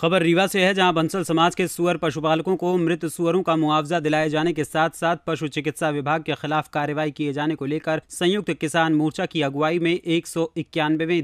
खबर रीवा से है जहां बंसल समाज के सुअर पशुपालकों को मृत सुअरों का मुआवजा दिलाए जाने के साथ साथ पशु चिकित्सा विभाग के खिलाफ कार्रवाई किए जाने को लेकर संयुक्त किसान मोर्चा की अगुवाई में एक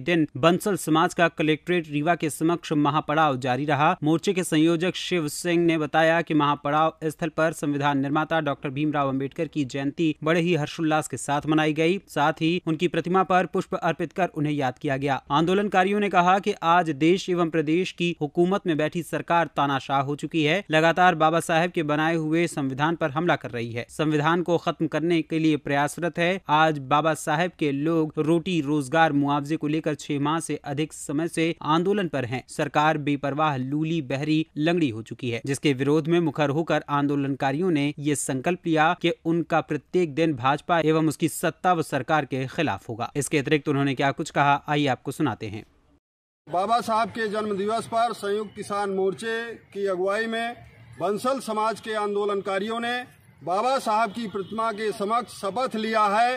दिन बंसल समाज का कलेक्ट्रेट रीवा के समक्ष महापड़ाव जारी रहा मोर्चे के संयोजक शिव सिंह ने बताया की महापड़ाव स्थल पर संविधान निर्माता डॉक्टर भीमराव अम्बेडकर की जयंती बड़े ही हर्षोल्लास के साथ मनाई गयी साथ ही उनकी प्रतिमा पर पुष्प अर्पित कर उन्हें याद किया गया आंदोलनकारियों ने कहा की आज देश एवं प्रदेश की हुकूमत में बैठी सरकार तानाशाह हो चुकी है लगातार बाबा साहेब के बनाए हुए संविधान पर हमला कर रही है संविधान को खत्म करने के लिए प्रयासरत है आज बाबा साहेब के लोग रोटी रोजगार मुआवजे को लेकर छह माह से अधिक समय से आंदोलन पर हैं सरकार बेपरवाह लूली बहरी लंगड़ी हो चुकी है जिसके विरोध में मुखर होकर आंदोलनकारियों ने ये संकल्प लिया कि उनका प्रत्येक दिन भाजपा एवं उसकी सत्ता व सरकार के खिलाफ होगा इसके अतिरिक्त उन्होंने क्या कुछ कहा आइए आपको सुनाते हैं बाबा साहब के जन्म दिवस पर संयुक्त किसान मोर्चे की अगुवाई में बंसल समाज के आंदोलनकारियों ने बाबा साहब की प्रतिमा के समक्ष शपथ लिया है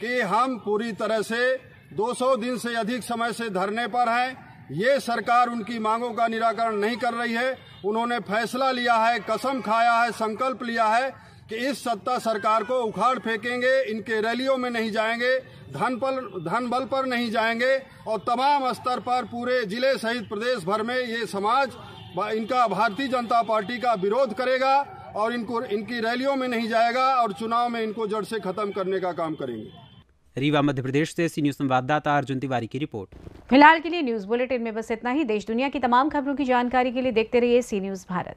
कि हम पूरी तरह से 200 दिन से अधिक समय से धरने पर हैं ये सरकार उनकी मांगों का निराकरण नहीं कर रही है उन्होंने फैसला लिया है कसम खाया है संकल्प लिया है कि इस सत्ता सरकार को उखाड़ फेंकेंगे इनके रैलियों में नहीं जाएंगे धन पर धन बल पर नहीं जाएंगे और तमाम स्तर पर पूरे जिले सहित प्रदेश भर में ये समाज इनका भारतीय जनता पार्टी का विरोध करेगा और इनको इनकी रैलियों में नहीं जाएगा और चुनाव में इनको जड़ से खत्म करने का काम करेंगे रीवा मध्य प्रदेश से सी न्यूज संवाददाता अर्जुन तिवारी की रिपोर्ट फिलहाल के लिए न्यूज बुलेटिन में बस इतना ही देश दुनिया की तमाम खबरों की जानकारी के लिए देखते रहिए सी न्यूज भारत